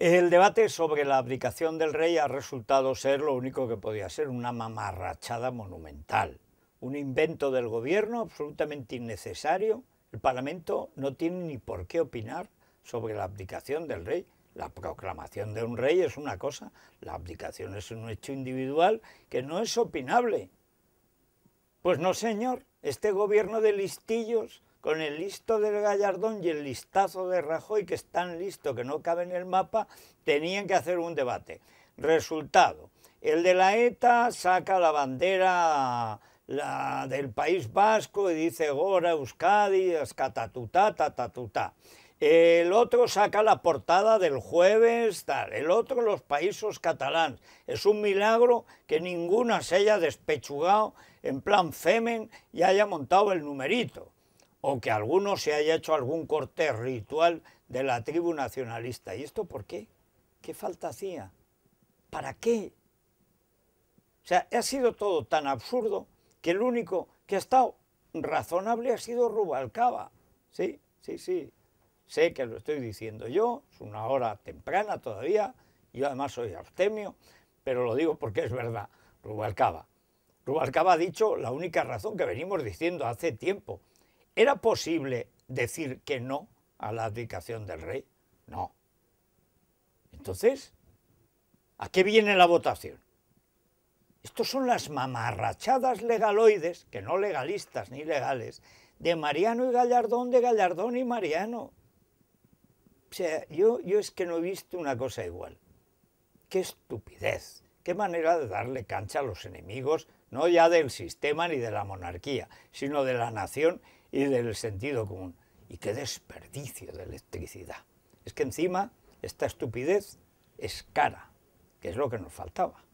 El debate sobre la abdicación del rey ha resultado ser lo único que podía ser una mamarrachada monumental, un invento del gobierno absolutamente innecesario. El Parlamento no tiene ni por qué opinar sobre la abdicación del rey. La proclamación de un rey es una cosa, la abdicación es un hecho individual que no es opinable. Pues no, señor, este gobierno de listillos con el listo del Gallardón y el listazo de Rajoy, que están listo que no cabe en el mapa, tenían que hacer un debate. Resultado, el de la ETA saca la bandera del País Vasco y dice Gora, Euskadi, Escatatutá, tatatutá. El otro saca la portada del jueves, tal. El otro los países catalanes. Es un milagro que ninguna se haya despechugado en plan Femen y haya montado el numerito o que alguno se haya hecho algún corte ritual de la tribu nacionalista. ¿Y esto por qué? ¿Qué falta hacía? ¿Para qué? O sea, ha sido todo tan absurdo que el único que ha estado razonable ha sido Rubalcaba. Sí, sí, sí. Sé que lo estoy diciendo yo, es una hora temprana todavía, yo además soy Artemio, pero lo digo porque es verdad, Rubalcaba. Rubalcaba ha dicho la única razón que venimos diciendo hace tiempo, ¿Era posible decir que no a la abdicación del rey? No. Entonces, ¿a qué viene la votación? Estos son las mamarrachadas legaloides, que no legalistas ni legales, de Mariano y Gallardón, de Gallardón y Mariano. O sea, yo, yo es que no he visto una cosa igual. ¡Qué estupidez! Qué manera de darle cancha a los enemigos, no ya del sistema ni de la monarquía, sino de la nación y del sentido común. Y qué desperdicio de electricidad. Es que encima esta estupidez es cara, que es lo que nos faltaba.